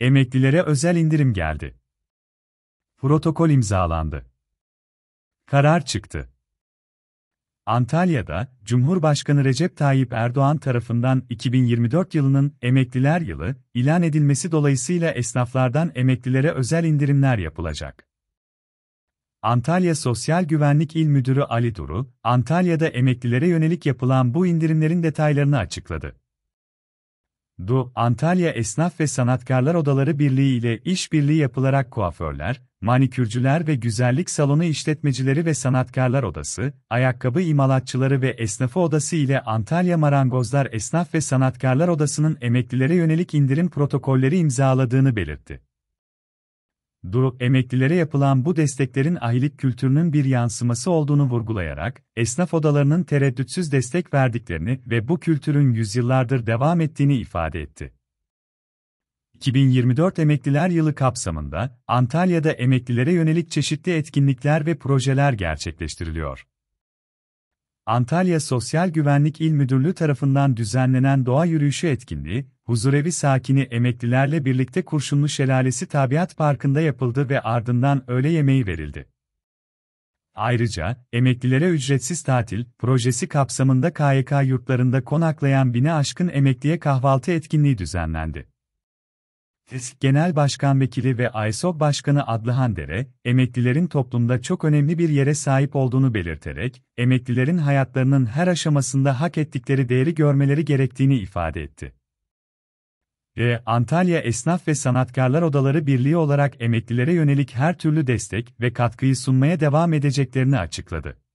Emeklilere özel indirim geldi. Protokol imzalandı. Karar çıktı. Antalya'da Cumhurbaşkanı Recep Tayyip Erdoğan tarafından 2024 yılının emekliler yılı ilan edilmesi dolayısıyla esnaflardan emeklilere özel indirimler yapılacak. Antalya Sosyal Güvenlik İl Müdürü Ali Duru, Antalya'da emeklilere yönelik yapılan bu indirimlerin detaylarını açıkladı. Du, Antalya Esnaf ve Sanatkarlar Odaları Birliği ile işbirliği yapılarak kuaförler, manikürcüler ve güzellik salonu işletmecileri ve sanatkarlar odası, ayakkabı imalatçıları ve esnafı odası ile Antalya Marangozlar Esnaf ve Sanatkarlar Odası'nın emeklilere yönelik indirim protokolleri imzaladığını belirtti. Duruk emeklilere yapılan bu desteklerin ahilik kültürünün bir yansıması olduğunu vurgulayarak, esnaf odalarının tereddütsüz destek verdiklerini ve bu kültürün yüzyıllardır devam ettiğini ifade etti. 2024 Emekliler Yılı kapsamında Antalya'da emeklilere yönelik çeşitli etkinlikler ve projeler gerçekleştiriliyor. Antalya Sosyal Güvenlik İl Müdürlüğü tarafından düzenlenen doğa yürüyüşü etkinliği, huzurevi sakini emeklilerle birlikte Kurşunlu Şelalesi Tabiat Parkı'nda yapıldı ve ardından öğle yemeği verildi. Ayrıca, emeklilere ücretsiz tatil projesi kapsamında KYK yurtlarında konaklayan bine aşkın emekliye kahvaltı etkinliği düzenlendi. TESK Genel Başkan Vekili ve AYSOG Başkanı Adlıhan Dere, emeklilerin toplumda çok önemli bir yere sahip olduğunu belirterek, emeklilerin hayatlarının her aşamasında hak ettikleri değeri görmeleri gerektiğini ifade etti. E, Antalya Esnaf ve Sanatkarlar Odaları Birliği olarak emeklilere yönelik her türlü destek ve katkıyı sunmaya devam edeceklerini açıkladı.